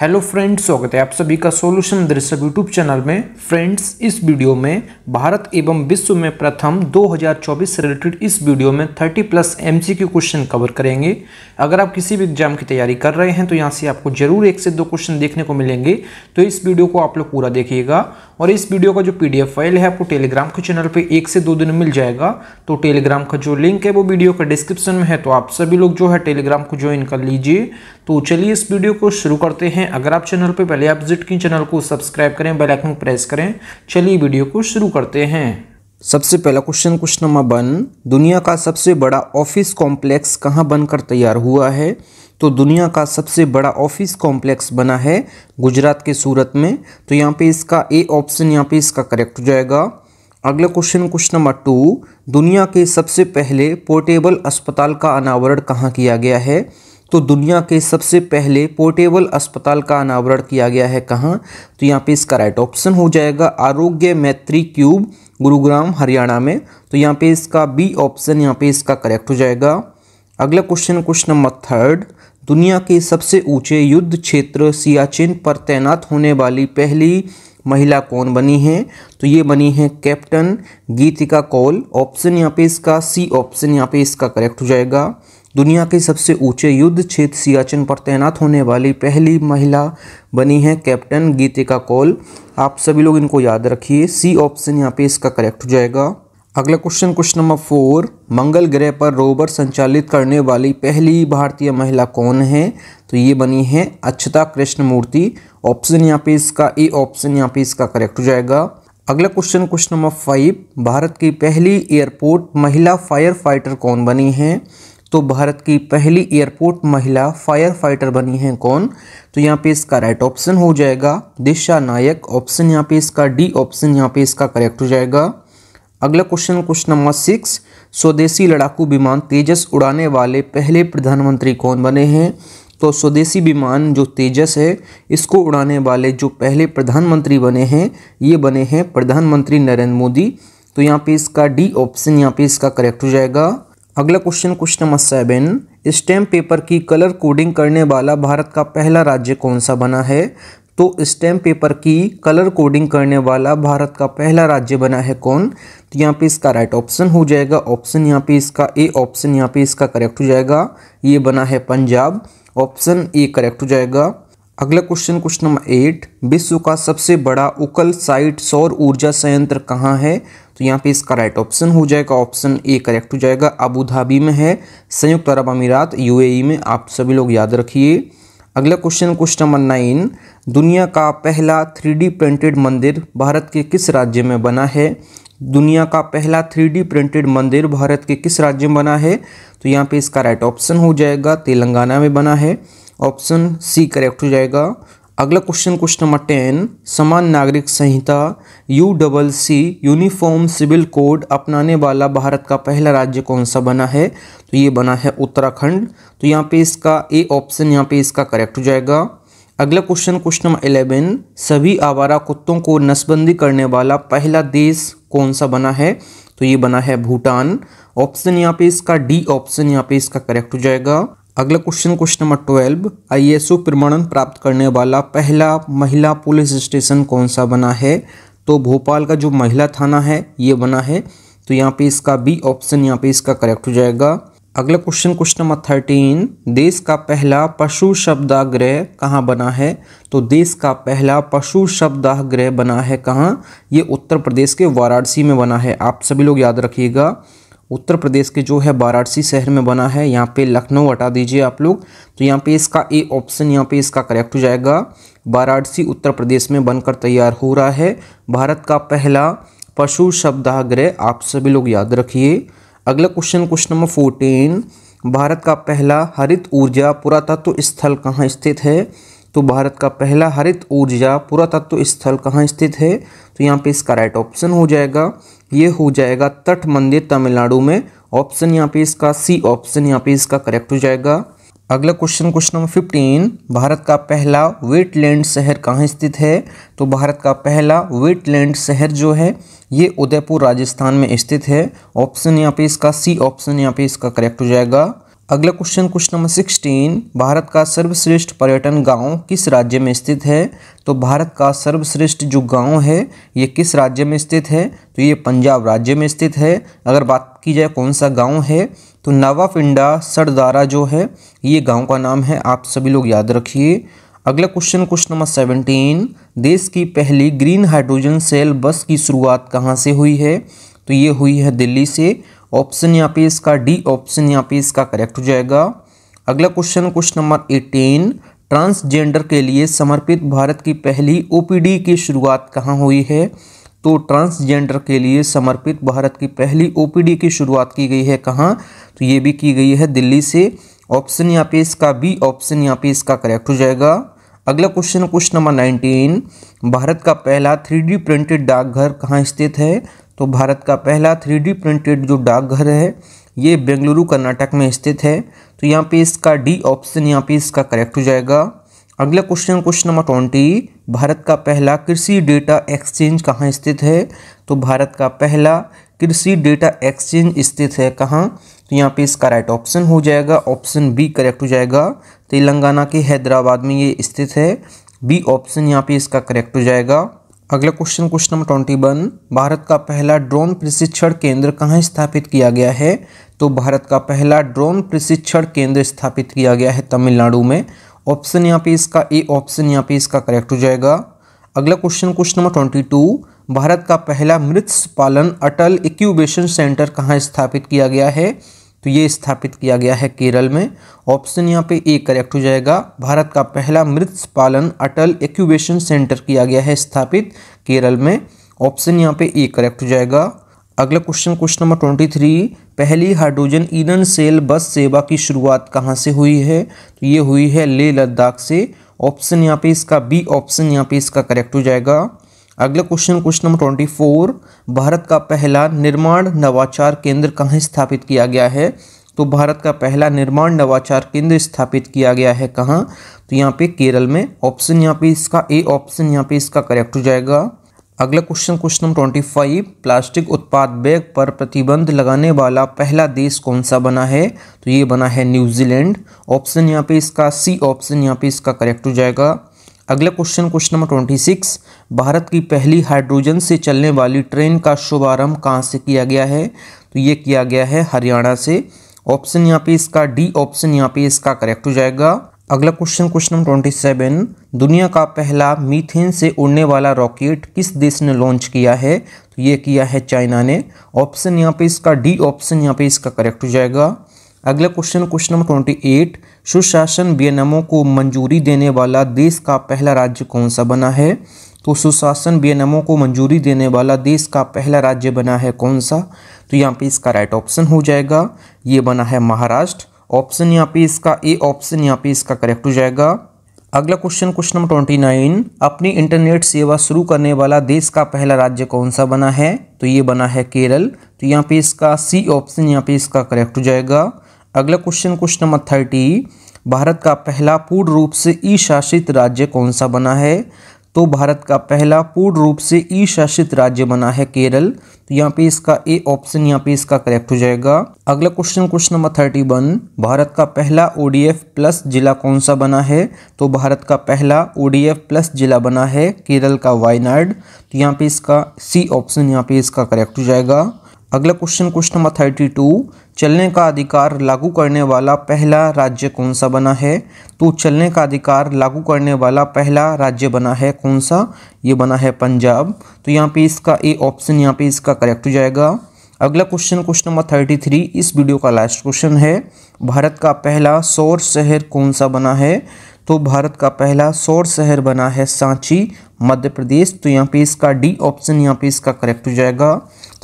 hello friends स्वागत है आप सभी का सॉल्यूशन दृश्य यूट्यूब चैनल में फ्रेंड्स इस वीडियो में भारत एवं विश्व में प्रथम 2024 से रिलेटेड इस वीडियो में 30 प्लस एमसीक्यू क्वेश्चन कवर करेंगे अगर आप किसी भी एग्जाम की तैयारी कर रहे हैं तो यहाँ से आपको जरूर एक से दो क्वेश्चन देखने को मिलेंगे तो इस वीडियो को आप लोग पूरा देखिएगा और इस वीडियो का जो पी फाइल है आपको टेलीग्राम के चैनल पर एक से दो दिन मिल जाएगा तो टेलीग्राम का जो लिंक है वो वीडियो का डिस्क्रिप्शन में है तो आप सभी लोग जो है टेलीग्राम को ज्वाइन कर लीजिए तो चलिए इस वीडियो को शुरू करते हैं अगर आप चैनल पर पहले आप विजिट की चैनल को सब्सक्राइब करें बेलाइकन प्रेस करें चलिए वीडियो को शुरू करते हैं सबसे पहला क्वेश्चन क्वेश्चन नंबर वन दुनिया का सबसे बड़ा ऑफिस कॉम्प्लेक्स कहाँ बनकर तैयार हुआ है तो दुनिया का सबसे बड़ा ऑफिस कॉम्प्लेक्स बना है गुजरात के सूरत में तो यहाँ पे इसका ए ऑप्शन यहाँ पे इसका करेक्ट हो जाएगा अगला क्वेश्चन क्वेश्चन नंबर टू दुनिया के सबसे पहले पोर्टेबल अस्पताल का अनावरण कहाँ किया गया है तो दुनिया के सबसे पहले पोर्टेबल अस्पताल का अनावरण किया गया है कहाँ तो यहाँ पे इसका राइट ऑप्शन हो जाएगा आरोग्य मैत्री क्यूब गुरुग्राम हरियाणा में तो यहाँ पे इसका बी ऑप्शन यहाँ पे इसका करेक्ट हो जाएगा अगला क्वेश्चन क्वेश्चन नंबर थर्ड दुनिया के सबसे ऊंचे युद्ध क्षेत्र सियाचिन पर तैनात होने वाली पहली महिला कौन बनी है तो ये बनी है कैप्टन गीतिका कौल ऑप्शन यहाँ पे इसका सी ऑप्शन यहाँ पे इसका करेक्ट हो जाएगा दुनिया के सबसे ऊंचे युद्ध क्षेत्र सियाचिन पर तैनात होने वाली पहली महिला बनी है कैप्टन गीतिका कौल आप सभी लोग इनको याद रखिए सी ऑप्शन यहाँ पे इसका करेक्ट हो जाएगा अगला क्वेश्चन क्वेश्चन नंबर फोर मंगल ग्रह पर रोवर संचालित करने वाली पहली भारतीय महिला कौन है तो ये बनी है कृष्ण कृष्णमूर्ति ऑप्शन यहाँ पे इसका ए ऑप्शन यहाँ पे इसका करेक्ट हो जाएगा अगला क्वेश्चन क्वेश्चन नंबर फाइव भारत की पहली एयरपोर्ट महिला फायर फाइटर कौन बनी है तो भारत की पहली एयरपोर्ट महिला फायर फाइटर बनी है कौन तो यहाँ पे इसका राइट ऑप्शन हो जाएगा दिशा नायक ऑप्शन यहाँ पे इसका डी ऑप्शन यहाँ पे इसका करेक्ट हो जाएगा अगला क्वेश्चन क्वेश्चन नंबर सिक्स स्वदेशी लड़ाकू विमान तेजस उड़ाने वाले पहले प्रधानमंत्री कौन बने हैं तो स्वदेशी विमान जो तेजस है इसको उड़ाने वाले जो पहले प्रधानमंत्री बने हैं ये बने हैं प्रधानमंत्री नरेंद्र मोदी तो यहाँ पे इसका डी ऑप्शन यहाँ पे इसका करेक्ट हो जाएगा अगला question question number seven stamp paper की कलर कोडिंग करने वाला भारत का पहला राज्य कौन सा बना है तो स्टैम्प पेपर की कलर कोडिंग करने वाला भारत का पहला राज्य बना है कौन तो यहाँ पे इसका राइट ऑप्शन हो जाएगा ऑप्शन यहाँ पे इसका ए ऑप्शन यहाँ पे इसका करेक्ट हो जाएगा ये बना है पंजाब ऑप्शन ए करेक्ट हो जाएगा अगला क्वेश्चन क्वेश्चन नंबर एट विश्व का सबसे बड़ा उकल साइट सौर ऊर्जा संयंत्र कहाँ है तो यहाँ पे इसका राइट ऑप्शन हो जाएगा ऑप्शन ए करेक्ट हो जाएगा अबू धाबी में है संयुक्त अरब अमीरात यूएई e में आप सभी लोग याद रखिए अगला क्वेश्चन क्वेश्चन नंबर नाइन दुनिया का पहला थ्री प्रिंटेड मंदिर भारत के किस राज्य में बना है दुनिया का पहला थ्री प्रिंटेड मंदिर भारत के किस राज्य में बना है तो यहाँ पर इसका राइट ऑप्शन हो जाएगा तेलंगाना में बना है ऑप्शन सी करेक्ट हो जाएगा अगला क्वेश्चन क्वेश्चन नंबर टेन समान नागरिक संहिता U double C uniform civil code अपनाने वाला भारत का पहला राज्य कौन सा बना है तो ये बना है उत्तराखंड तो यहाँ पे इसका ए ऑप्शन यहाँ पे इसका करेक्ट हो जाएगा अगला क्वेश्चन क्वेश्चन नंबर इलेवन सभी आवारा कुत्तों को नसबंदी करने वाला पहला देश कौन सा बना है तो ये बना है भूटान ऑप्शन यहाँ पे इसका डी ऑप्शन यहाँ पे इसका करेक्ट हो जाएगा अगला question question number twelve I S प्रमाणन प्राप्त करने वाला पहला महिला पुलिस स्टेशन कौन सा बना है तो भोपाल का जो महिला थाना है ये बना है तो यहाँ पे इसका बी ऑप्शन यहाँ पे इसका करेक्ट हो जाएगा अगला क्वेश्चन क्वेश्चन नंबर थर्टीन देश का पहला पशु शब्दाग्रह कहाँ बना है तो देश का पहला पशु शब्दाग्रह बना है कहाँ ये उत्तर प्रदेश के वाराणसी में बना है आप सभी लोग याद रखिएगा उत्तर प्रदेश के जो है वाराणसी शहर में बना है यहाँ पे लखनऊ हटा दीजिए आप लोग तो यहाँ पे इसका ए ऑप्शन यहाँ पे इसका करेक्ट हो जाएगा वाराणसी उत्तर प्रदेश में बनकर तैयार हो रहा है भारत का पहला पशु शब्दाग्रह आप सभी लोग याद रखिए अगला क्वेश्चन क्वेश्चन नंबर फोर्टीन भारत का पहला हरित ऊर्जा पुरातत्व स्थल कहाँ स्थित है तो भारत का पहला हरित ऊर्जा पुरातत्व स्थल कहाँ स्थित है तो यहाँ पे इसका राइट ऑप्शन हो जाएगा ये हो जाएगा तट मंदिर तमिलनाडु में ऑप्शन यहाँ पे इसका सी ऑप्शन यहाँ पे इसका करेक्ट हो जाएगा अगला क्वेश्चन क्वेश्चन नंबर फिफ्टीन भारत का पहला वेटलैंड शहर कहाँ स्थित है तो भारत का पहला वेटलैंड शहर जो है ये उदयपुर राजस्थान में स्थित है ऑप्शन यहाँ पे इसका सी ऑप्शन यहाँ पे इसका करेक्ट हो जाएगा अगला क्वेश्चन क्वेश्चन नंबर सिक्सटीन भारत का सर्वश्रेष्ठ पर्यटन गांव किस राज्य में स्थित है तो भारत का सर्वश्रेष्ठ जो गांव है ये किस राज्य में स्थित है तो ये पंजाब राज्य में स्थित है अगर बात की जाए कौन सा गांव है तो नवापिंडा सरदारा जो है ये गांव का नाम है आप सभी लोग याद रखिए अगला क्वेश्चन क्वेश्चन नंबर सेवनटीन देश की पहली ग्रीन हाइड्रोजन सेल बस की शुरुआत कहाँ से हुई है तो ये हुई है दिल्ली से ऑप्शन यहाँ पे इसका डी ऑप्शन यहाँ पे इसका करेक्ट हो जाएगा अगला question question number eighteen transgender के लिए समर्पित भारत की पहली ओपीडी की शुरुआत कहाँ हुई है तो ट्रांसजेंडर के लिए समर्पित भारत की पहली ओपीडी की शुरुआत की गई है कहाँ तो ये भी की गई है दिल्ली से ऑप्शन यहाँ पे इसका बी ऑप्शन यहाँ पे इसका करेक्ट हो जाएगा अगला क्वेश्चन क्वेश्चन नंबर नाइनटीन भारत का पहला थ्री प्रिंटेड डाकघर कहाँ स्थित है तो भारत का पहला थ्री प्रिंटेड जो डाकघर है ये बेंगलुरु कर्नाटक में स्थित है तो यहाँ पे इसका डी ऑप्शन यहाँ पे इसका करेक्ट हो जाएगा अगला क्वेश्चन क्वेश्चन नंबर ट्वेंटी भारत का पहला कृषि डेटा एक्सचेंज कहाँ स्थित है तो भारत का पहला कृषि डेटा एक्सचेंज स्थित है कहाँ तो यहाँ पे इसका राइट ऑप्शन हो जाएगा ऑप्शन बी करेक्ट हो जाएगा तेलंगाना के हैदराबाद में ये स्थित है बी ऑप्शन यहाँ पे इसका करेक्ट हो जाएगा अगला question question number twenty one भारत का पहला ड्रोन प्रशिक्षण केंद्र कहाँ स्थापित किया गया है तो भारत का पहला ड्रोन प्रशिक्षण केंद्र स्थापित किया गया है तमिलनाडु में ऑप्शन यहाँ पे इसका ए ऑप्शन यहाँ पे इसका करेक्ट हो जाएगा अगला question question number twenty two भारत का पहला मृत्स पालन अटल इक्यूबेशन सेंटर कहाँ स्थापित किया गया है तो ये स्थापित किया गया है केरल में ऑप्शन यहाँ पे ए करेक्ट हो जाएगा भारत का पहला मृत पालन अटल एक्यूबेशन सेंटर किया गया है स्थापित केरल में ऑप्शन यहाँ पे ए करेक्ट हो जाएगा अगला question question number twenty three पहली हाइड्रोजन ईंधन सेल बस सेवा की शुरुआत कहाँ से हुई है तो ये हुई है लेह लद्दाख से ऑप्शन यहाँ पे इसका बी ऑप्शन यहाँ पे इसका करेक्ट हो जाएगा अगला question question number twenty four भारत का पहला निर्माण नवाचार केंद्र कहाँ स्थापित किया गया है तो भारत का पहला निर्माण नवाचार केंद्र स्थापित किया गया है कहाँ तो यहाँ पे केरल में ऑप्शन यहाँ पे इसका ए ऑप्शन यहाँ पे इसका करेक्ट हो जाएगा अगला question question number twenty five plastic उत्पाद बैग पर प्रतिबंध लगाने वाला पहला देश कौन सा बना है तो ये बना है न्यूजीलैंड ऑप्शन यहाँ पे इसका सी ऑप्शन यहाँ पे इसका करेक्ट हो जाएगा अगला question question number twenty six भारत की पहली हाइड्रोजन से चलने वाली ट्रेन का शुभारंभ कहाँ से किया गया है तो ये किया गया है हरियाणा से ऑप्शन यहाँ पे इसका डी ऑप्शन यहाँ पे इसका करेक्ट हो जाएगा अगला question question number twenty seven दुनिया का पहला मीथेन से उड़ने वाला रॉकेट किस देश ने लॉन्च किया है तो ये किया है चाइना ने ऑप्शन यहाँ पे इसका डी ऑप्शन यहाँ पे इसका करेक्ट हो जाएगा अगला question question number twenty eight सुशासन बेनमों को मंजूरी देने वाला देश का पहला राज्य कौन सा बना है तो सुशासन बेनमों को मंजूरी देने वाला देश का पहला राज्य बना है कौन सा तो यहाँ पे इसका राइट ऑप्शन हो जाएगा ये बना है महाराष्ट्र ऑप्शन यहाँ पे इसका ए ऑप्शन यहाँ पे इसका करेक्ट हो जाएगा अगला question question number twenty nine अपनी इंटरनेट सेवा शुरू करने वाला देश का पहला राज्य कौन सा बना है तो ये बना है केरल तो यहाँ पे इसका सी ऑप्शन यहाँ पे इसका करेक्ट हो जाएगा अगला क्वेश्चन क्वेश्चन नंबर थर्टी भारत का पहला पूर्ण रूप से ई शासित राज्य कौन सा बना है तो भारत का पहला पूर्ण रूप से ई शासित राज्य बना है केरल तो यहाँ पे इसका ए ऑप्शन यहाँ पे इसका करेक्ट हो जाएगा अगला question question number thirty one भारत का पहला ओडीएफ प्लस जिला कौन सा बना है तो भारत का पहला ओडीएफ प्लस जिला बना है केरल का वायनाड तो यहाँ पे इसका सी ऑप्शन यहाँ पे इसका करेक्ट हो जाएगा अगला question question number thirty two चलने का अधिकार लागू करने वाला पहला राज्य कौन सा बना है तो चलने का अधिकार लागू करने वाला पहला राज्य बना है कौन सा ये बना है पंजाब तो यहाँ पे इसका ए ऑप्शन यहाँ पे इसका करेक्ट हो जाएगा अगला question question number thirty three इस वीडियो का लास्ट क्वेश्चन है भारत का पहला सौर शहर कौन सा बना है तो भारत का पहला सौर शहर बना है सांची मध्य प्रदेश तो यहाँ पे इसका डी ऑप्शन यहाँ पे इसका करेक्ट हो जाएगा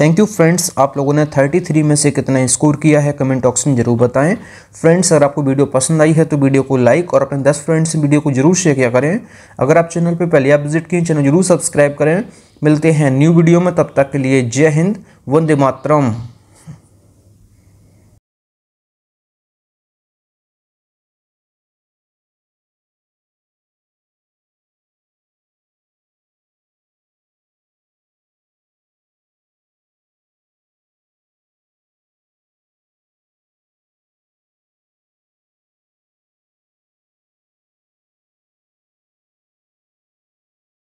थैंक यू फ्रेंड्स आप लोगों ने 33 में से कितना स्कोर किया है कमेंट ऑप्शन में जरूर बताएं फ्रेंड्स अगर आपको वीडियो पसंद आई है तो वीडियो को लाइक और अपने 10 फ्रेंड्स से वीडियो को जरूर शेयर किया करें अगर आप चैनल पर पहले आप विजिट किए चैनल जरूर सब्सक्राइब करें मिलते हैं न्यू वीडियो में तब तक के लिए जय हिंद वंदे मातरम